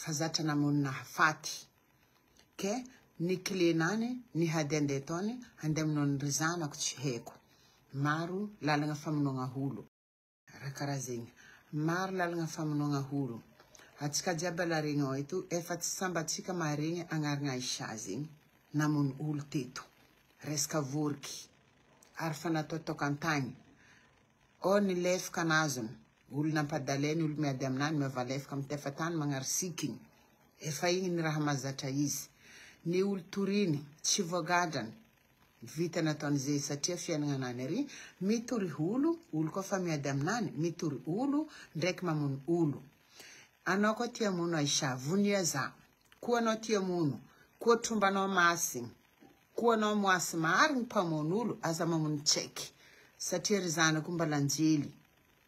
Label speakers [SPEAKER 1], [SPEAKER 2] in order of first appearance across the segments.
[SPEAKER 1] fzaranamonnahafat ke nyklenany ny hadinde tany ande aminanyryzanako tsy haiko maro lalagna famonogna holo akarazegny maro lalagna famonogna olo atsika jiabalaregny eto efatsy samba tsika maregny anarana isa zegny namono olo teto resaka voriky ary fanatatôko an-tagny ô nylefaka anazony olo nampadaleny olo miady aminany mavalefaka amiy tfatany manarosnyayahaaaaolooysyaaytaaaaiananaanyamtoryolo olo kofamiady aminany mitory olo ndraky mamonooloaoiamonoaooaoaaasonaoasyny amonoolo aza mamono tsaky satria anako mbalanjely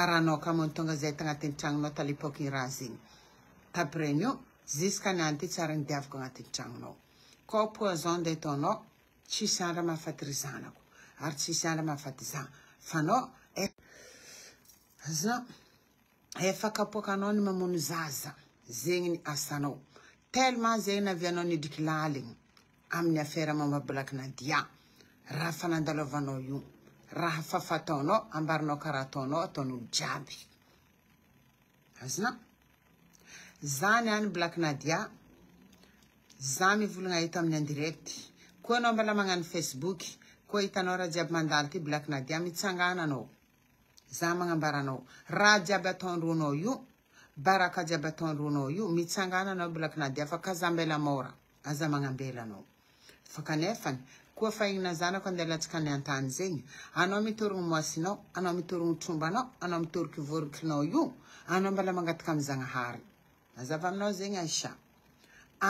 [SPEAKER 1] araanôka amony tonga zay t anatiny tragnonao talepôky y raha zegny taprenio ziskanyany ty tsarany diavako anatiny tranonao eaaaenyanky laigny aminy afera mamabolaky nadia raha fanandalovanao io ahaaatna ambaranaoaraaonao atanolo ayany any blakinadia za mivolagna eto aminny andirety ko anao mbala magnano fasebooky koa hitanao raha jiaby mandaly ty blakinadia mitsangananaoaaaaiay atandronaooaraiay atanronao o mitsangananaolakinadia faka zabelamôazaaaeanao fa kanefany koa faignynazanako ande alatsaka any antany zegny anao mitorony moasinao anao mitorony trombanao anao mitoroky vorokinao o anao mbala mangataky amzanahary aaeyaa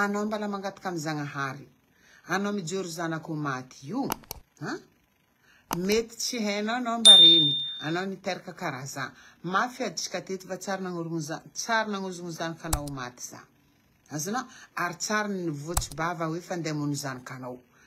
[SPEAKER 1] anataka aaay anao mioro zanakomatyysay vosyaaademonozankanao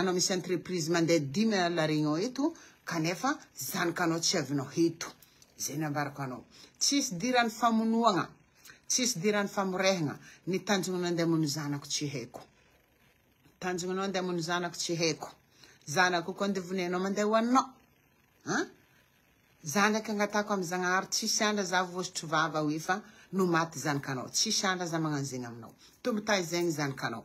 [SPEAKER 1] anmisy nreriseandeieneea zanakaanaosyainaohetoaaarao anaosisy dianyfaonoagnasdianyfaoenantanonademno zanako s aoanonaenoanakosy aoaaoeaandeadaaoaasanraotroaty anakanao tssyandra za mananozegny aminao tombotazany zanakanao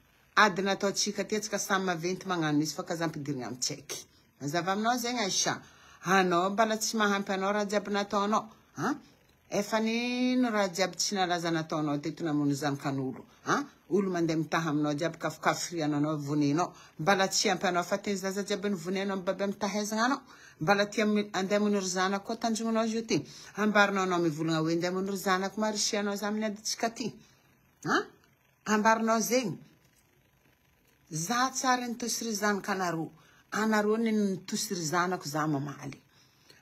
[SPEAKER 1] ady naatao tsika ty tsika say maenty maano zy aazamidirana amitsaky aayye aa oaae aaaaa aysika ty ambarana zey za tsara nitosiri zanako anare anare n nitosiri zanako za mamaly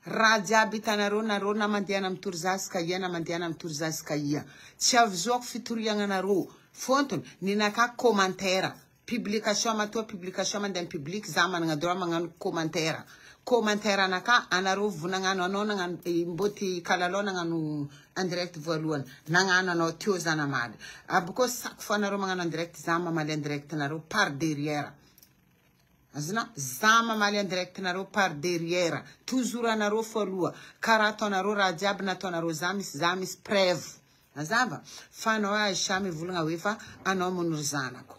[SPEAKER 1] raha jiaby itaanare nare namandeha na amitori zasaka ia na mandeha nami tori zasaka ia tsy avozoako fitoriagna anarô fôntony nynakak commantera publikation matoa publikation mandeha ny publiky za mananady ro mananok commantera a anaro vonanano anao nanano eh, mboty kalalo nanano andirey volohany nananoanaoaaaaaaanoaalyezona ah, za mamaly andirety nare parderiera tozor anare foloaaraarahiaynanarzamisyzamisy rvanao noy zanao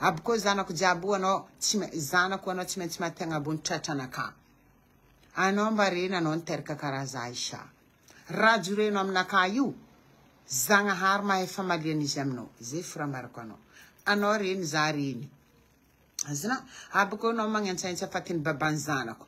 [SPEAKER 1] aba kozanako jiaby anazanako ana tsy maintsy mahtegna bonytratranakàana mba eny aaeaaahao ren aminaka io zanahary mahay fa malianizy aminao zey foramarako anao anao reny za reny azana aba ko anô manentsaentsy fatiny babany zanako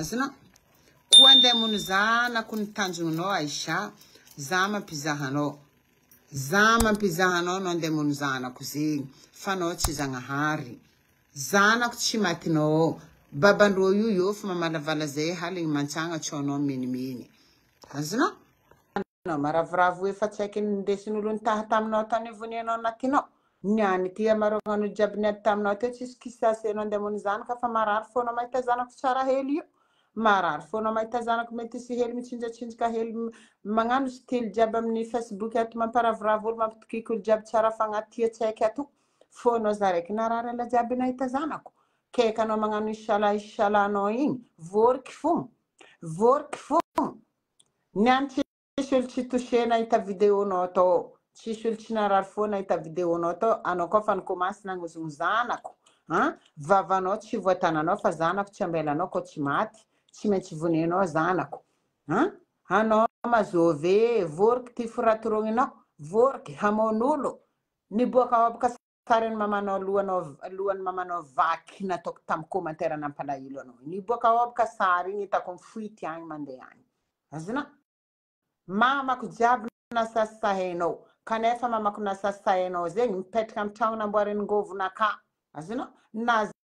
[SPEAKER 1] azona koa andeh mono zanako ntanjognonao aa za mampizahanao za mampizahanao ana nde mono zanako zeny fana tsy zanahary zanako tsy matinaoao babandrô io ôfa mamalavalazay halignyanananaenienyaaaaesiolontahataminaanyonnaanaonanya araojiay niady tainao tdeoaaaaaoaa marary fona mahita zanako mety sy hely mitsinjatsinjaka ely manano y jiaby amiy faky ao ampiravoaooa oiy saaaay hia zanako ky anao manano ialaialanao iny vorky foa vky fo nany sisy olo tsy toe nahita videônao atsiy lo aaao tsy maintsy vonenao zanakoanô mazôve vôriky ty foratoronnao vôriky amon'olo niboaka ôbaka sary maaaloay mamana vaky natoko takômateranampalaelo anao n boaka ôbaka sary iny tako n foity any mandea any azona mamako jiaby nasassahanao kanefa mamako nasasahanao zey mipetraky am tranonamboariningôvonakà azona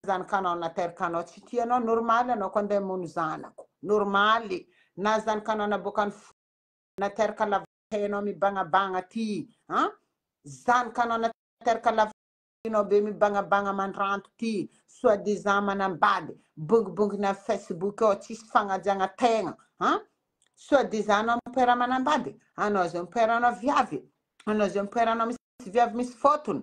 [SPEAKER 1] zanakana naterakanao tsy tyana normaly ana ko ndeha mono zanako normaly na zanaka na nabôkanyna teraka lavtena mibanabana ty zanakana naterakalavanabe mibanabana mandranto ty soadiza manambady bongibongina fasebook a tsisy fanajanatena soa dizana mpoera manambady anô ze mperana viavy anô z mperana misy viavy misy fôtony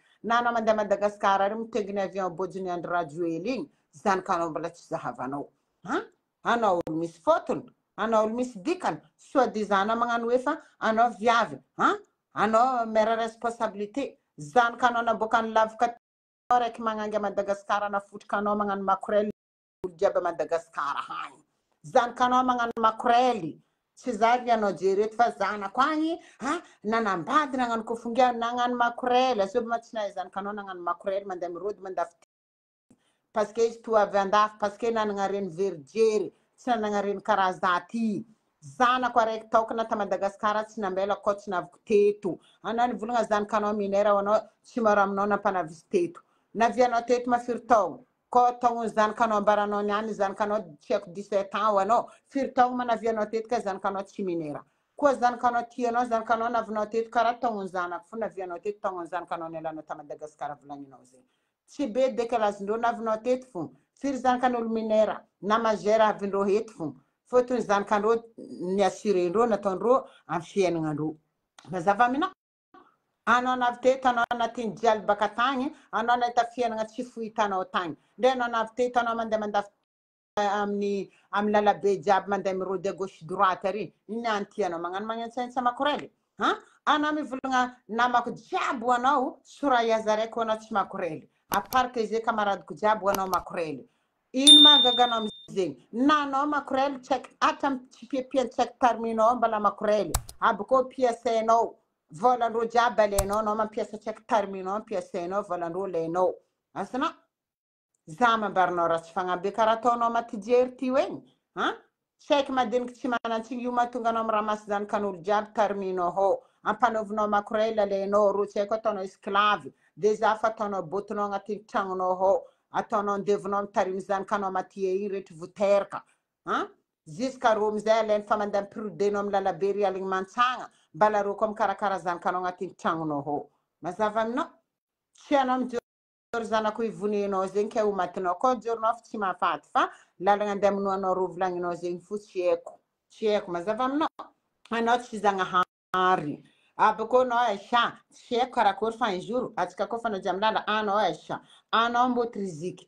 [SPEAKER 1] na mandeha madagasikara re miteginy avion bôjiny andry radioely iny zanak anao mbola tsy zahavanaoan anao olo misy fôtony anao olo misy dikana soa dizana manano oe fa anao viavyan anao mera responsabilite zanaka anao nabôka nylavakat araiky manangya madagasikara nafotriky anao manano makorelyolo diaba madagasikara hay zanaka anao manano makorely tsy zarianao jereto fa zanako anya ah, nanambady nanano ko fongia nanano makorely asby a tsy nahy zanaknananano aelymandeha rôdy mandaf paske izy to avy andafy paske nananareno veryjery tsy nananareno karazaty zanako araky takanata madagasikar tsy nambelako ko tsy navako etoanavolagna zanaka naminerana sy mara amina nampanavisy teto navianao teto mafiri ta tônoo zanakanôbarana zanakanô y aikoan anôfiry tôno manaviana tetk zanakana ty minera koa zanakana tinôanavn tetokar to zanak favnateoaakadaaskarvolannaey tsy be dekalazon-drô navina teto fo firy zanakanolominera namazera avindrô eto fo fôtonyzanakndrô nasrenrarafianaandrôavaa anao anavy tetanao anatiny jialy baka tagny anao anahita fiainagna tsy fohitanao tagny ndra ana nav tetnao mandea manaiy amy lalabe jiaby mande m rôde agôe ry aaanomasaelya mivolagna namako jiabo anao soraazaraiky anao tsy akorelyake kaaadko iaby anamakorelyino maagaganao mzeynaa akorely vôlan-drô jiaby alenôo anô mampiasa tsaiky tariminô apiasainô vôlan-drô lanôazana za mambarinôo raha tsy fanabo i karà ataonôo matyjery tyo ey tsy aiky madiniky tsy manants iy iomatongaanô iraha masy zanaka n'olo iabyarmnô ô ampanovanôo makrely lenô rô taiko atana eklavyzaaaaazanakanaaiyrety voeraka ziska rômzay alano fa mandeha mprodenao amy lalabe ri aliny mantsana mbalarô ko mikarakarazanakana anaty tranona a mazava aminao tsyanao mijôry zanako ivonenao zey kehomatinao ko rnfa tsy mafaty fa lalagnandea mnoana rovolanina zey fo ykoyaiko mazava amina anao e tsy zanahary abôkoanô asasy aiko karakôyfazoroasikako faailala a ea ana motriziky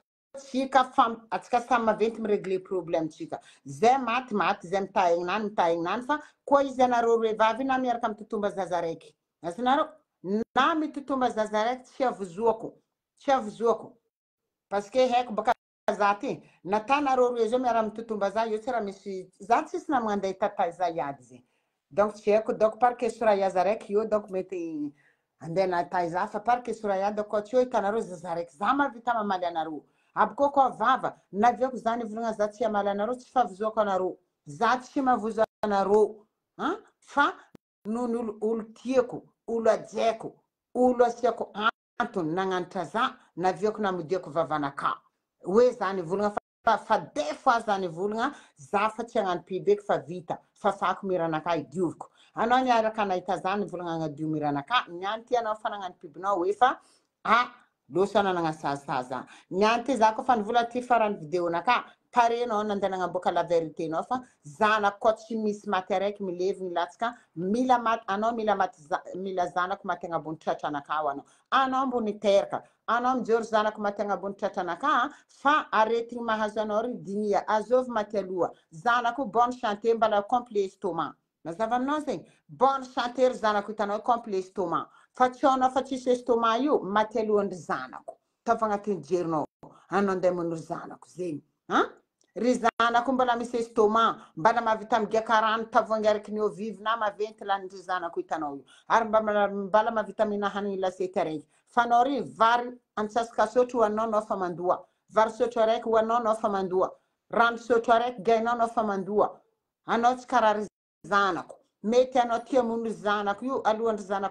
[SPEAKER 1] yeoa izy anar ramiarakm totombazazarakyar na mitotombazazaraky yavozoakosyavozoako ake aiko bôkazaty natanarôro ara my totombazayrahamisyza ssy namiandea tataza ady zeydkaoaksoazarakyoaar zaaraky za mavita mamaly anarô aby koko vava naviako zany volana za tsy amaly anarô tsy fahavozoako anarô za tsy mavozoanarô fa nohony olo tiako olo ajaiko olo asiako antony nananotra za naviako namodiako vavanakà oe zany volana fa de fois zany volana za fa tsy añano piby eko fa vita fafako miranakà diovkoana narak nahitazanvoldmranak mian tyanao fananano pibinao oefa ah, aaayzakofnvolatyfarahnovieônakeaaokaanazanako ko sy misy maty araky milevony lasakmaayaaaaoayaoaaaonyyaakomayagnabooraanak fa aretiny mahazo anao rydinia azôvy maty aloha zanako bôny sante mbala kômple estôma mazava aminao zey bôny santery zanako hitanao kômpleestôma fa tsy ôna fa tssy estôma io matylanry zanako vaaeoaaoeyr zanako mbala misyeôma mbala mavitamgikarao avôy arakyônaaenyoaaanôry vary antsaska sôtry oafaandoa varysôtro araky oannôfamandoa rano sôtro araiky ganaonôo fa mandoa anao tsy karah rzanako oanyaaoatyana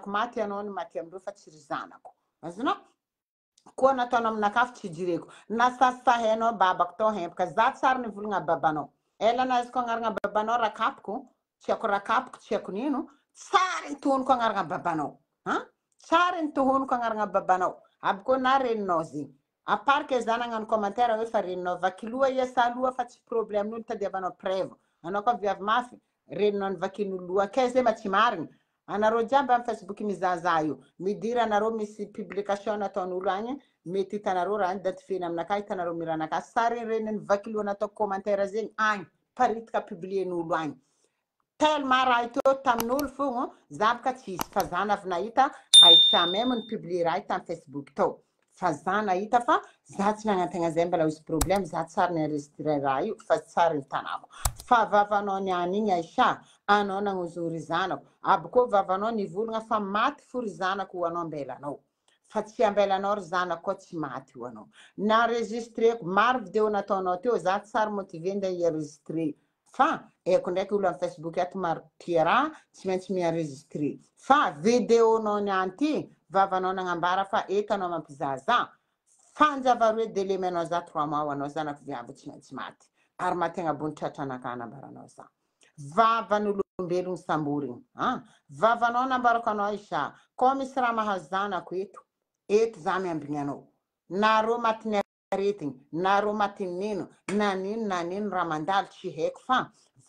[SPEAKER 1] may amdrfa sy zanakozoaaaamiakafo tsy jirekonasasaanaabako t emaka za tsaranvolaaabanaoelaazyko aaraa abanao rakapoko sako rakapoko tsiakonino tsary nytohonoko añarana babanaotsary nytohonoko añarana babanao abko na reninao zeykzanaanoaa eniao vakoaiasaoa fa tsy eanaaoavay reninanivakin'olooakezey ma tsy mariny anare jiaby amyfaseboky mizaza io midira anare misy poblikaiôn nataon'olo any mety hitanar rahda t feny aminakà itanar miranakà saryreninivakiloanataokômantera zey any paritaka poblien'olo any telman raha to tamin'olo fono za baka tsy isy fazana vynahita aisamemony piblie raha tamy fasibooky tôo fa za nahita fa za tsy magnatena zay mbala y rolea zasaranaezireaaasaavavanao nanyiny asaaao naozoo zanakooavanaooagnafaa oaaoaaaeaaeeko aonaaoao ozasay nde aeiako ndraky oloakoasymaintsy miarezisre fa vieônao nyany ty vavanao nanambara fa eto anao mampizaza fanjavaroe delemyanao za manaaaoyaaisyrah mazanako eto eto za miambinyanao naro matinyaretiny nar matinino naninonanino raa mandalo y aiko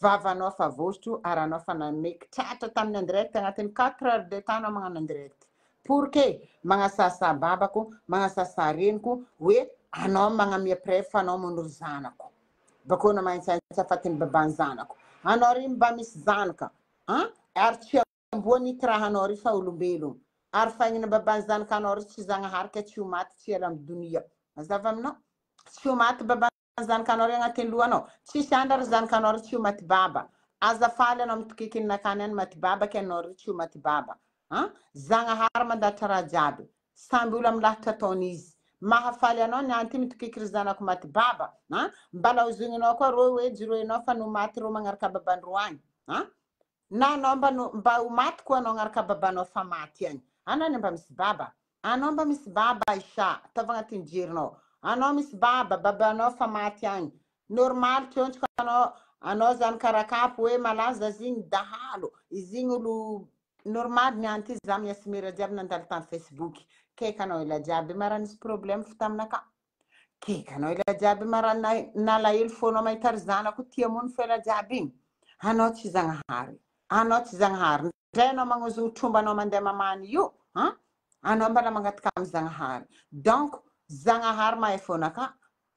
[SPEAKER 1] faaaaekytratra taminy andireky anaty ede maanoandir porke manasasa babako manasasa reniko hoe anao magnamiapreva fa anao manory zanako bako na matsatsy fatiny babany zanakoa yyyaoanyaanafa oloeloyaabanak tsy aakyoayoaaanatsyho e, maty baba zanahary mandaatra raha jiaby samby olo amiy lahatra ataonizy mahafaly anao nyanty mitokekiryzanako maty baba mbalaozonnao koa rejiroanafanmatyrmaarakaabanranyaamba homaty koanaaraka babana fa maty anyananmba misy abaabamisy aatyiamisy aabana fa maty any normaly trotsiko aana zany karakapo e malaza zyiny dahalo izy iyolo nôrmaly nyany ty zahmiasymeeryajiaby nandala tany fesibooky keky anao elajiàby i ma ranizy problema fo taminakà keky anao elajiaby i maraonalahelo fônao mahita ryzanako tiamono fo elajiàby iy anao tsy zaahary anao tsy zaahary ndray anao maozoy trombanao mandeha mamany ioan anao mbala manataka amny zanahary dônk zanahary mahay fônakà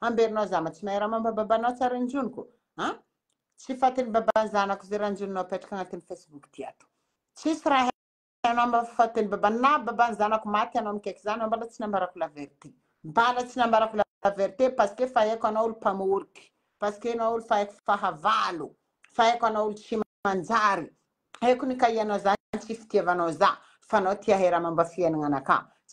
[SPEAKER 1] aberinao za matsy mahayraha mambababanao tsarajonoko tsy fatinny babanzanako ze rahanjonnao petraky anatiyfesebok tiasy aaafaty babana babanzanako maty anao mkeky zanybala tsy nambarako la verte mbala tsy nambarako laa erte pake fa ako aao oloaokako aolo manjary aiko nkaianao za tsy fitiavanao za fa nao tia heyraha mamba fianananakà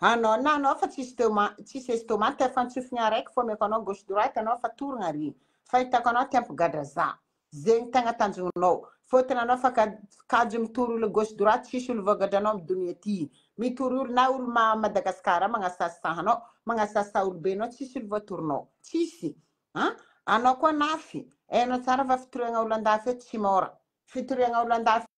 [SPEAKER 1] anôo nanô fa tsisy atsisy eôma tifantsofina raky fômoagôaôfatorayfatao aaimpogadrazazey enaanooaôtoyaôaomioroôyoroomaasaôaasaôsyolovôoina sisyanôo koa nafy ana tsara fa fitoroagna olo andafy e, tymôra fitoroagna olo andafy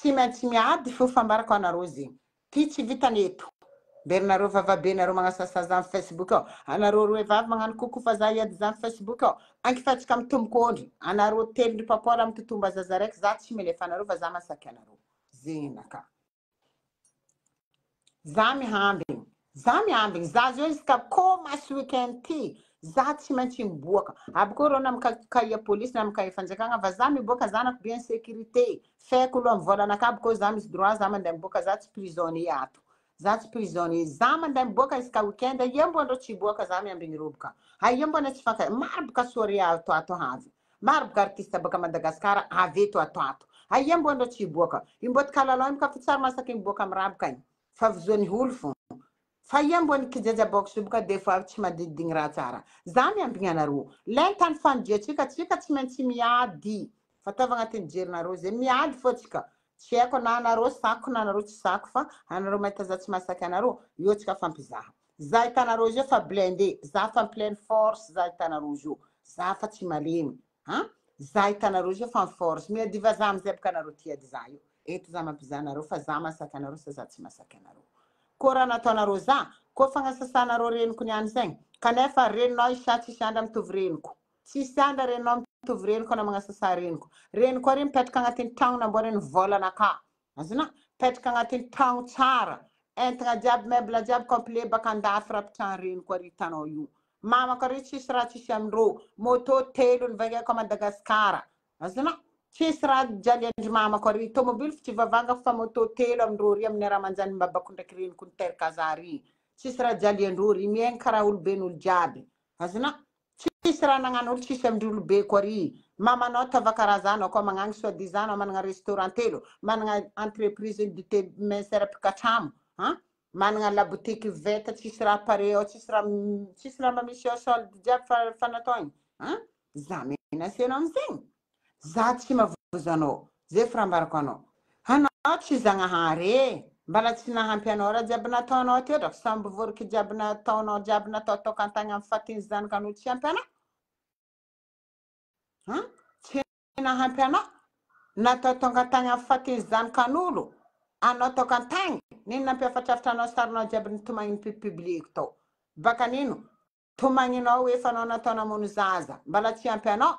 [SPEAKER 1] ty mantsy miady fofambarako anar zey ty tsy vitany eto berinr vavabe rmaasasaafebkya rvvymaao kokofaaady zafebky ankifatsaka mtombokondry anar telndrpapôly mtotombo zzarakyza tsy lefanra mhasayaar ey ak za miamby za miamby za z izy ka kômasy wiken ty za tsy maintsy miboaka abyko rô namikkaaakafanakaaa mboakaaakoeeifkoolovlanakbamamandeh mboaka atsyeaozatsy rezamandeha miboaka zykkendimbondrô tsyakaarkiboasmarobaka sarobakabakaadaea mbondrô tsybaka ibôty ka lalakaftsary masaky miboaka rabaka fa vozoanolo fo fa ia mbony kijajabôksy ibaka defô tsy mandinidiny raha tsara za miambiny anarô le ny tany fanidi tsika tsika tsy mantsy miady fatava atyjerinarô zey miady fôsyka akoraaaazasy masayaar ranatanarôza kofanasasanarô reniko nana zey kanefa renia isa tsisy andra mitovyreniko tsisy andraretovyrekoa maasasarenko renko ary ipetraka anatiy tanonamboravôlanak azona petraka anatiy tano tsara entaa jiaby mebla jiaby kople baka ndafy raha pitrahnrenko ar tana io mamakoar tsisy raha tsisy ami-drô môtô telonvaako madagasikara azona tsisy raha jalianndry mama ko ary tômôbily fa tsy vavana famôtôtelo amirory aminy araha manjanyabako ndraky renikonterkaar tsisy raha jaliandrrymiany karaha oloben'olo jabyazna tsisy raha nananoolo tisy amindry olobe koarymamanôvaaraaayaaaemananareiseakatramo manana labotkyveta tsisy rahaareysisy raha mba misyjiy aatyaaazey za tsy mavozanao zay farambarako anao anao tsy zanaharee mbala tsy nahampy anao raha jiaby nataonao ra sabovoriky jiaby nataona jiay nataotôka anayam fayzank n'oloy aa aaaayanyzanak'oloaay napiaatata na sanao jiaby nytomaninypkyaka nino tomaninaoefana nataonamonozaza mbala tsy ampyanao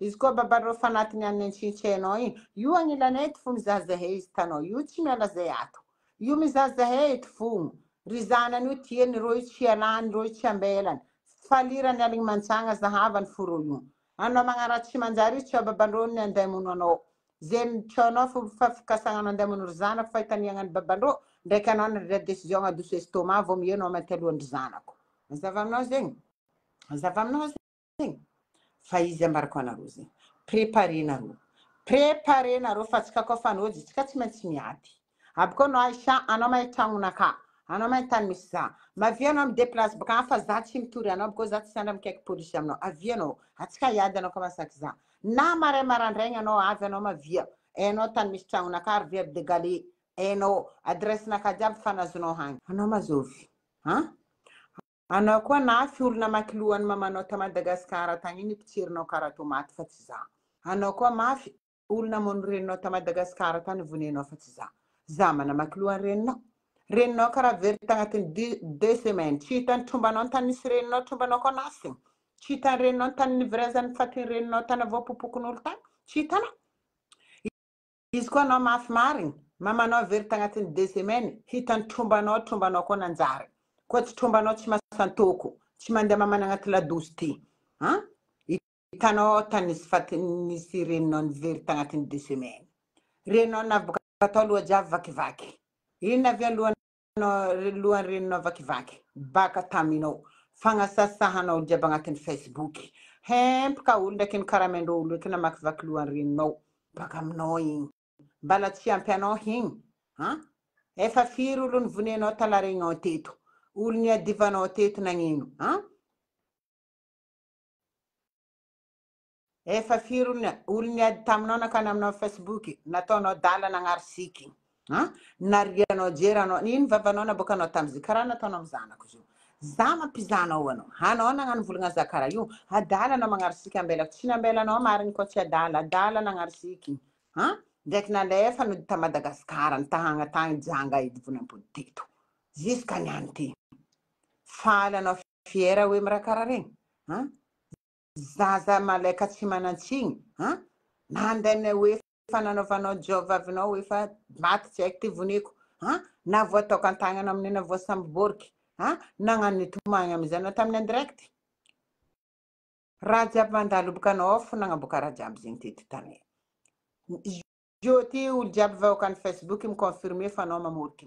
[SPEAKER 1] izy koa baban-drô fanatny anyantsitsana i io ailanayto fo mizahazhay iztanaio tsy mialazay ato io mizahazahay eto fono r zananio tienrô y alany rty abelany falirany aliy mantsaa zahavany fo roo ana maara tsy manjary zy abandrôn andemnoanazeô ffafkasaao andemnozanako faitanaa abandrrekyan ôyaazava amina zey azava aminay fa izy ambarako anarô zen̈y prepare narô prepare narô fa tsika ko fanôjy tsyka tsy maintsy miady aby ko an asa ana mahay tranonakà ana maha tany misy za mavia ana mdeplasybakafa za tsy mitoryaandamkakaakayaamaramarandranyanôavaamavanô tanymisy tranonakà arver degale enô adresnakàjiabyfanazoa ayanaa ana koa nafy olonamakiloany mamanao ta madagasikara tanyiny pitserinao karatômaty fa tsy zaanao koa afyoloaeia madaikatny vaofs aaaaakloanreninao eninao kara veritanatiy eseman sy hitany trombana nansy reniatroanao ko asysy hitanyreniao tanvirzafatreninao tanyavpookn'olotanyainyamaao veritanatiy desemany hitany trombana trombanao ko najay koa tsy trombanao tsy masantôko tsy mandeha mamany anatyy ladosytyan itanao ta nisy fanisy reninao nverit anatiny dex semaine reninao aloaia vakivakynavaooaneninao vakivakykaaao fanasasahanaojiaby anatiny faseboky hemakaolo drakyafiry olonvonenao talarenyo olo niadivanao teto naninoa efa firyol olo niady taminôo nakany aminafasiboky natanao dala nanaroskyaananôinovavana nabôka na taaaa mampzanaaônaaovolanaza karaaa nô maarosikyaelako tsy nbelanaariny kosy aaaaanaarsiky ndreky nale efa nodta madagasikarany tahanatany janga divonambony teto ziska niany ty fala nao fiera oe mi raha karahreny zaza maleka tsy manantsinyn nanden oe fa nanaovanao jôvavinao efa matysakyt vonekoavoatka antayaaamavasambo nanaoomany amzanao tamiy andirkyaha jiaby manaobakaaaboaiaby yô y olo jiàby vaôka yfaeboky miôfrme fanao maky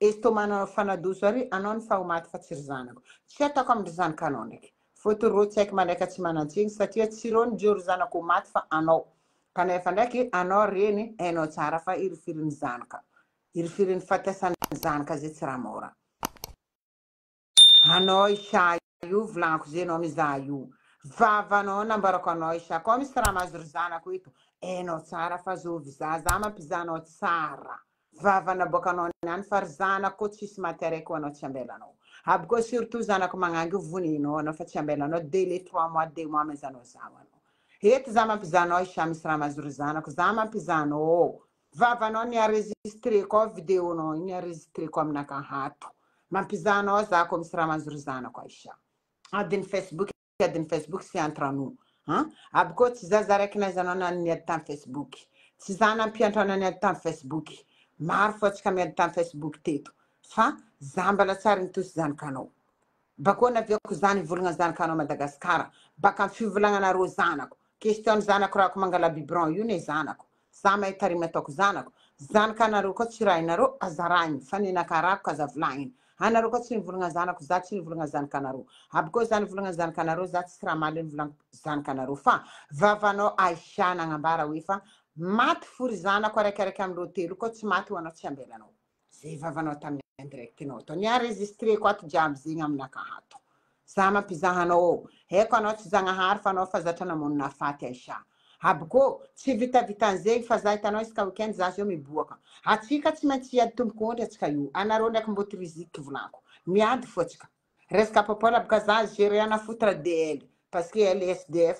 [SPEAKER 1] eômafanadoso ary an fahomaty fa tsy r zanako tsy tako amy rzanakanao ndraky fôty rô tsaiko mandreky tsy manatsiny saria tsy rô nre r zanako homaty fa anao aefa ndraky ana renyaaffr afrsaonkooazoompana vavana bôka anao nany fay zanakoko tssy matyraikyana tsy abelanao aby kot zanako manangyoaeaeeaasyaazooaaoaampzana vavanao narezistreko enaaezko akamampizana ako misy rahaazoroanakoyaekykby ko tsy zazaraky nazna nady tay facebok tsy zanampiantrananady tam facebok maro fô ntsyka miady tany fasebooky teto fa za mbala tsara nitosy zanakanao bakoa naviako za ivolagna zanakanao madagasikara baka m fivolanaanarô zanako keioy zanako rahko mangalabio anakokoasyaha araaavavanao aana anambara oe fa maty forizanako araikiaraiky amirô telo ko tsy maty oanao tsy ambelanao avavanao tamiyadrnaaaaaa iaaeyaaoosk ppoly bka zazerena fotrade ael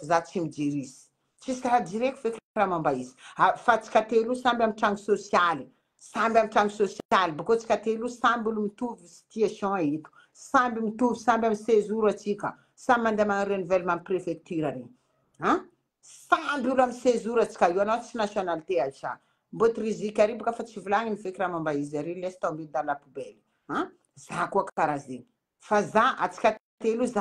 [SPEAKER 1] zayi ireko fekyaa mmba izfa tsika telo sambya trano sosialy samby amtano soialy bôska el sambyolo movsabymosabyyska saby mandea marenvellmareraeysamby olo amy sezoro atsika oana tsy nainalt sa mbôtyrizikary bôkafa tsy volaniy veky raha mmba izy aresidalapobeeyaaskaeozy vz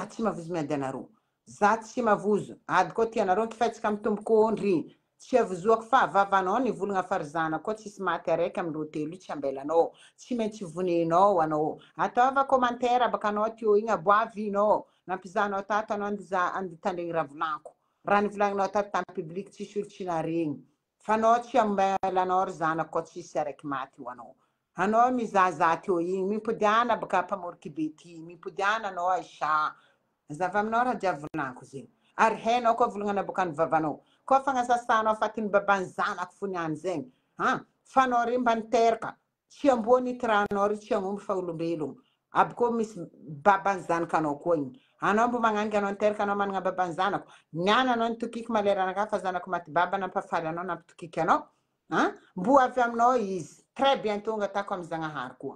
[SPEAKER 1] zat tsy mavozo adyko tianarô kfetsaka mitombokoondry tsy avozoako fa vavanao nvolaga farzana ko ssy maty araky reybelantsy maintsy vonenaoanatvakomantera baka ana tio iy aboavinao nampizana tatana dtaney rahavolanko raha nivolanina tato tapbliky tssy olosinareny fana tsy amelana rzana ko tssy araky maty anaanao mizaza to iy mipodiana baka mpamorkybety mipodiana ana asa zava aminô raha jiavolnanko zey ary hana ko volagnana bôka nyvavanao ko fanasasanao fa tiny baba ny zanako fo niany zey fa nôo re mba ny teraka tsyamboa nty ranôo r yaombo fa oloelooby ko misy ba nanaaaoaybampa aptokkaambo avy aminao izy tr biantonga tako amyzaahary koa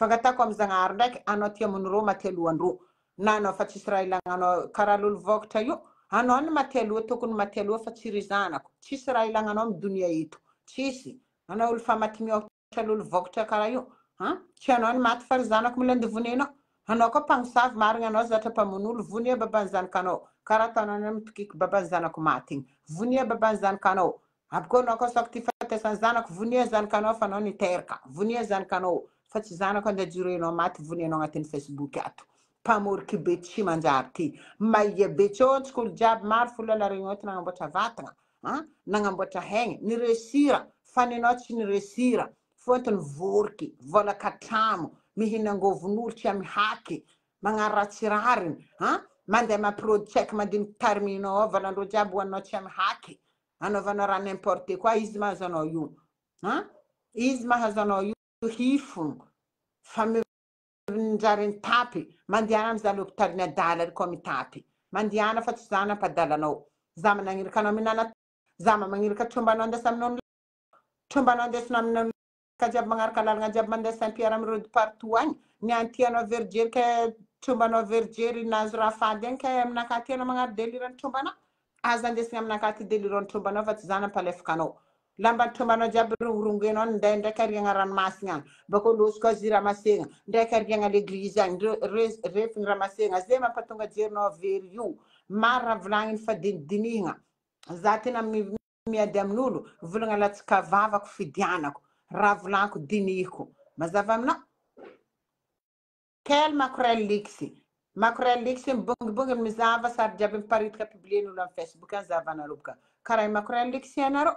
[SPEAKER 1] fakatako amizaary ndraky ana tyamonorô matyaloanro a fa tssy raha aoloôaaa mayoaooy mayloafasaaosy raha laaooaayaaooaoaay aaaooaaaakoayvoaaa nzanakaasaaaooazaaavoazanakaa tsyao noronaaty voa anatiyfacebokyaoôrky be y nayabeôtsokolo jiayarofoayaabotraaanananamboatra hany niresira faninao tsy niresira fôntony voriky vôlakatramo mihinangôvon'olo tsy ami haky manao raatsirainyneaara tsy a hay anaovanao raha nimporte koa izy mahazanao ioizy mahazanaoio hifo famjarinny tapy mandeana mzalopitariny adala kô mitapy mandeana fa tsy zana mpadalanao zaaiakaiy de sampiera am rôdy parto any miantyanao verery ka trombanao verijery nahazo raha fady any ke aminakatyanao maaro delirantrombana aza ndesia aminakaty deliran trombanao fa tsy zana mpalefakanao lambatrobanao jiaby rongorongoenadendraky ariana ranomasiyny bôkôlôsoko azy ramasegna ndraiky ariana leliyay refony ramasea ze mampatonga jerino veryomaroraha volan y fainihgna zatea miady amin'olo volagna latsikavavako fianakoaavolankohae makoraylky makoraliky mibongibongi mizava sary jiaby miparitakapilen'olo ay ebokaakorlkar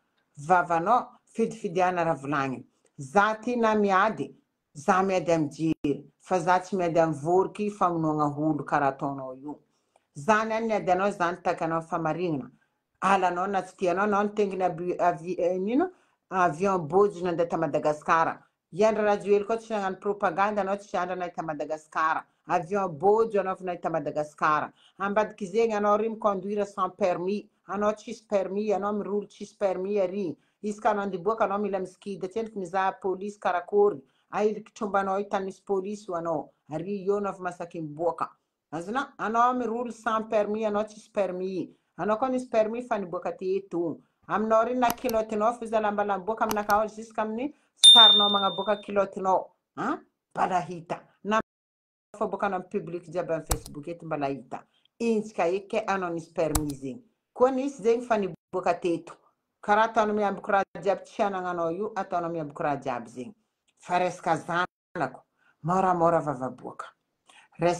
[SPEAKER 1] vavanao fidifidi ana rahavolaniy za ty na miady za miady amjey fa za tsy miady amvoky faonoagaoazany any niady ana zanytakyana famarinana alanaonatsy tianantenginyo eh, avion bôjo nandeta madagasikara iandra rajoely ko tsy anano prôpaganda ana tsy andra nahita madagasikara avion bôjo anaanahita madagasikara ambadiky zey ana r mindira sa permi anôo tsyisy permy anô ami rolo tsisy permy ary izy ka naoni boaka anô mila miskidytky miaa anao mi rolo san permy anô tsisy permy ana ko nsypermy faniboakatyo aminôo rey na kilôtina fôzylambalaboaka miakôiska aminy aronao manaboaka kilôinaaaaakieaa yey nisy zëy faniboaka teto karàh atana miamboko raha jiaby tsy anananao io ataona miamboko raha jiaby zeny fa resaky zanako môramôraabakaaaandrvoaaaaaedey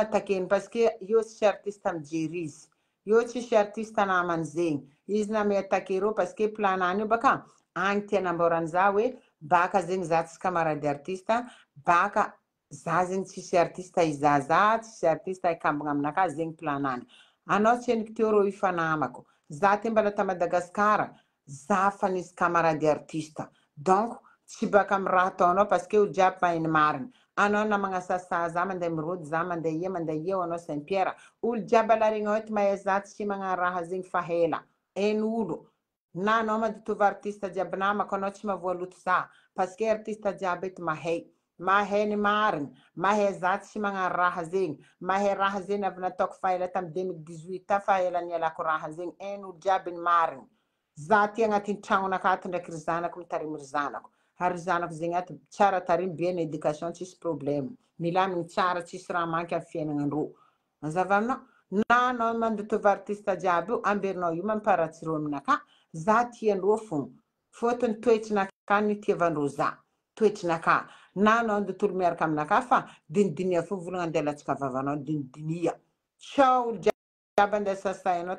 [SPEAKER 1] akeo paske o sy artist mijerizy iô tsisy artista namany zen̈y izy name atakerô paske planany io baka agny tianambôranza oe baka zeny za tsy kamarady artista baka za zeny tsisy artista izaza ssyatist kambogna aminaka zeny planany anao tsy eniky tio rô ifanamako za ty mbala ta madagasikara za fanisy kamarady artista dônk tsy baka am raha atanao paeolojiaby mahany mariny ana namanasasa za mande mirody za mande iamandea iaanao smpiera olo jiaby alarenyty mahazatsy manaraha zey fahela enolo mandotovyartist jiaby namako anao tsy mavoaloto za pae artista jiaby ety mahay mahay ny mariny mahay za tsy manaro raha zey mahay raha zeyavnatko faela tamaelaakoaaeyo jiabyny marinyaty anatiy tranonako draky anako ayaasyaankaaarmadotovyartist jiabyo beiao iomamparatsy ro aminakà za tiandrô fo fôtony toetsy nakà nytiavandrô za toetsinakà nana ndotolo miaraka aminakà fa dinidinia fo volagnande latsaka vavana dinidinia tsa olo jiaby andeha sasaana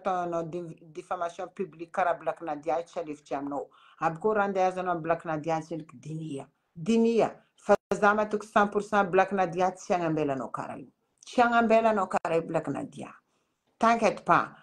[SPEAKER 1] dfamaio pblik karablakinadia sy aleiaaade alakinadiasndrky diniadinia fa za matoko canpan blakinadia tsy anambelanao kar itsy aambelanao karà blakinadia tanket pa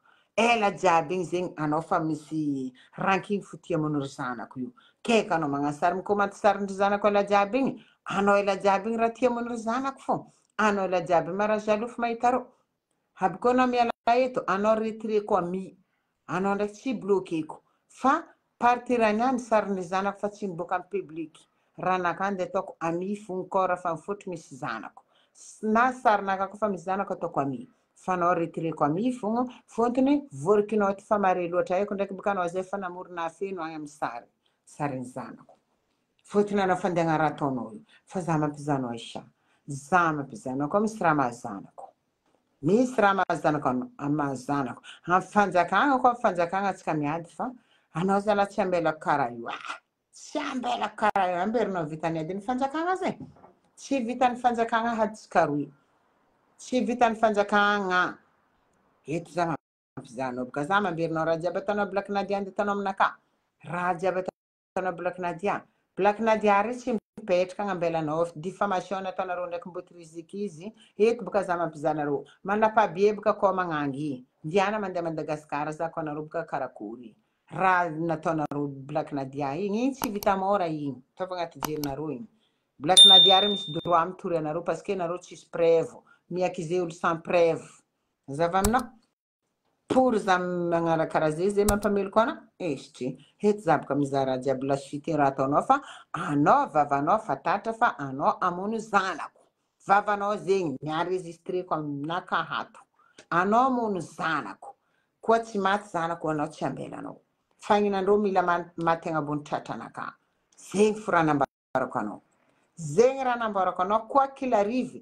[SPEAKER 1] elajiaby iny zëy anôo fa misy rankiny fo tiamnory zanako oaaoyaaaeana retreko amy anao ndraky tsy lkekoa sarinr zanako fa tsy mibôka amy pblik raanakndy ataoko my vonkôrafafôtry misy zanakoa sarynako fa misy zanako ataoko amy erekooofôtony vorikinao to famareo yaasyelasy ambelako kara o brinao vitani adiny fanjakana zeny tsy vitanny fanjakana hady sikaroy tsy vitany fanjakana eto za mmpizana baka za mamberinaraha jiaby tana blaknadia detna miakahjiay nablakadilakadia tsy ipetraka aambelana famaiônataarô ndraky mbotyrzkyiyeoaa mamaaaysy vitamaiyaay jerinar y blakinadiarymisy dr mitoryanarô paske anarô tsisy prevo miaky ize olo san prev zava amina por zay manara karah zey zey mampamelokonaakaaivavana faarafanmno zanako vavanao zen̈y mianrezistreko anaka at anao amono zanako oa tsy maty zanaanayeaaaey fahanambako ana zey raha namborako anao koakilarivy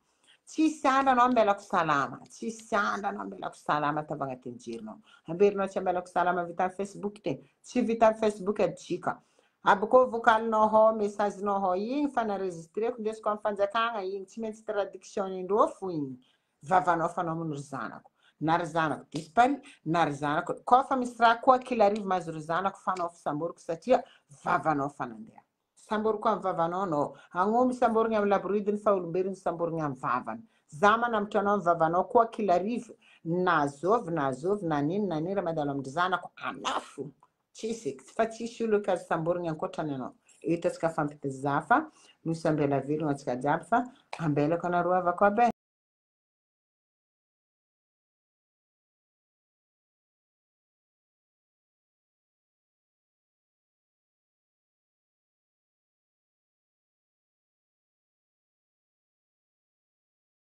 [SPEAKER 1] tsisy andraana ambelako salamatsisy andrana ablako salama tv anatijerinao amberina tsy amelako salamavita afesibok tetsy vita ay fesibokykaaby kovokalina ô mesazna ô iny fanarezistreko ndesiko am fanjatana iy tsy maintsy tradikion idrfoiyvavana fnozaaazanakospayna r zanako kofa misy raa koakilarivo mazo ro zanako fana fsaorikosatavavanafanandea sambor ko am vavany ao anao agnomy samborigny amin'ny laboridiny fa olombelogno samborigny amin'ny vavany zamana amitranao amin'ny vavanao koa kilarivo na zovy na zovy na nino na nino raha mandalo amin'ny zanako anao fo tsisy fa tsisy olo akazo samborigny ankoatrany anao etatsika fampitazafa nosy ambela velogno jiaby fa ambelako anareo avako aby e